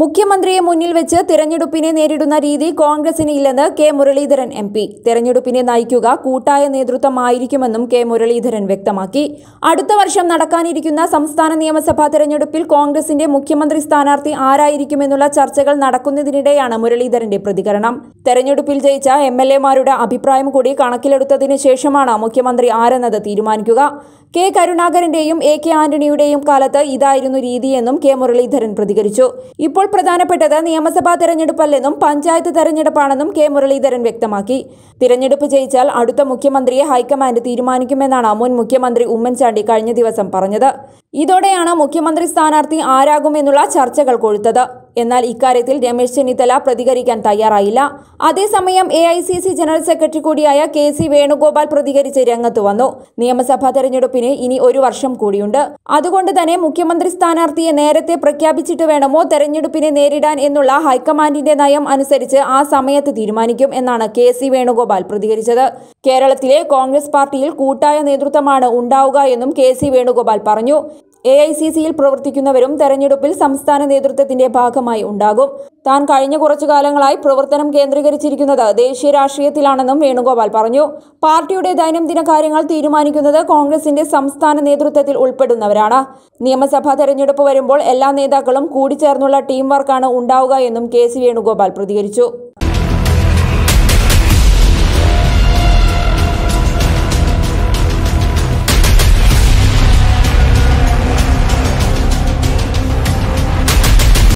മുഖ്യമന്ത്രിയെ മുന്നിൽ വെച്ച് തിരഞ്ഞെടുപ്പിനെ നേരിടുന്ന രീതി കോൺഗ്രസിന് ഇല്ലെന്ന് കെ മുരളീധരൻ എം പി തിരഞ്ഞെടുപ്പിനെ നയിക്കുക കൂട്ടായ നേതൃത്വമായിരിക്കുമെന്നും കെ മുരളീധരൻ വ്യക്തമാക്കി അടുത്ത വർഷം നടക്കാനിരിക്കുന്ന സംസ്ഥാന നിയമസഭാ തെരഞ്ഞെടുപ്പിൽ കോൺഗ്രസിന്റെ മുഖ്യമന്ത്രി സ്ഥാനാർത്ഥി ആരായിരിക്കുമെന്നുള്ള ചർച്ചകൾ നടക്കുന്നതിനിടെയാണ് മുരളീധരന്റെ പ്രതികരണം തെരഞ്ഞെടുപ്പിൽ ജയിച്ച എം എൽ എമാരുടെ അഭിപ്രായം കൂടി കണക്കിലെടുത്തതിനു ശേഷമാണ് മുഖ്യമന്ത്രി ആരെന്നത് തീരുമാനിക്കുക കെ കരുണാകരന്റെയും എ കെ ആന്റണിയുടെയും കാലത്ത് ഇതായിരുന്നു രീതിയെന്നും കെ മുരളീധരൻ പ്രതികരിച്ചു ഇപ്പോൾ പ്രധാനപ്പെട്ടത് നിയമസഭാ തെരഞ്ഞെടുപ്പല്ലെന്നും പഞ്ചായത്ത് തെരഞ്ഞെടുപ്പാണെന്നും കെ മുരളീധരൻ വ്യക്തമാക്കി തിരഞ്ഞെടുപ്പ് ജയിച്ചാൽ അടുത്ത മുഖ്യമന്ത്രിയെ ഹൈക്കമാൻഡ് തീരുമാനിക്കുമെന്നാണ് മുൻ മുഖ്യമന്ത്രി ഉമ്മൻചാണ്ടി കഴിഞ്ഞ ദിവസം പറഞ്ഞത് ഇതോടെയാണ് മുഖ്യമന്ത്രി സ്ഥാനാർത്ഥി ആരാകുമെന്നുള്ള ചർച്ചകൾ കൊഴുത്തത് എന്നാൽ ഇക്കാര്യത്തിൽ രമേശ് ചെന്നിത്തല പ്രതികരിക്കാൻ തയ്യാറായില്ല അതേസമയം എ ജനറൽ സെക്രട്ടറി കൂടിയായ കെ സി വേണുഗോപാൽ പ്രതികരിച്ച് രംഗത്ത് വന്നു നിയമസഭാ തെരഞ്ഞെടുപ്പിന് ഇനി ഒരു വർഷം കൂടിയുണ്ട് അതുകൊണ്ട് തന്നെ മുഖ്യമന്ത്രി സ്ഥാനാർത്ഥിയെ നേരത്തെ പ്രഖ്യാപിച്ചിട്ട് വേണമോ തെരഞ്ഞെടുപ്പിനെ നേരിടാൻ എന്നുള്ള ഹൈക്കമാൻഡിന്റെ നയം അനുസരിച്ച് ആ സമയത്ത് തീരുമാനിക്കും എന്നാണ് കെ സി വേണുഗോപാൽ പ്രതികരിച്ചത് കേരളത്തിലെ കോൺഗ്രസ് പാർട്ടിയിൽ കൂട്ടായ നേതൃത്വമാണ് ഉണ്ടാവുക എന്നും കെ സി വേണുഗോപാൽ പറഞ്ഞു എ ഐ സി സിയിൽ പ്രവർത്തിക്കുന്നവരും തെരഞ്ഞെടുപ്പിൽ സംസ്ഥാന നേതൃത്വത്തിന്റെ ഭാഗമായി ഉണ്ടാകും താൻ കഴിഞ്ഞ കുറച്ചു കാലങ്ങളായി പ്രവർത്തനം കേന്ദ്രീകരിച്ചിരിക്കുന്നത് ദേശീയ രാഷ്ട്രീയത്തിലാണെന്നും വേണുഗോപാൽ പറഞ്ഞു പാർട്ടിയുടെ ദൈനംദിന കാര്യങ്ങൾ തീരുമാനിക്കുന്നത് കോൺഗ്രസിന്റെ സംസ്ഥാന നേതൃത്വത്തിൽ ഉൾപ്പെടുന്നവരാണ് നിയമസഭാ തെരഞ്ഞെടുപ്പ് വരുമ്പോൾ എല്ലാ നേതാക്കളും കൂടിച്ചേർന്നുള്ള ടീം വർക്കാണ് ഉണ്ടാവുക എന്നും കെ സി വേണുഗോപാൽ പ്രതികരിച്ചു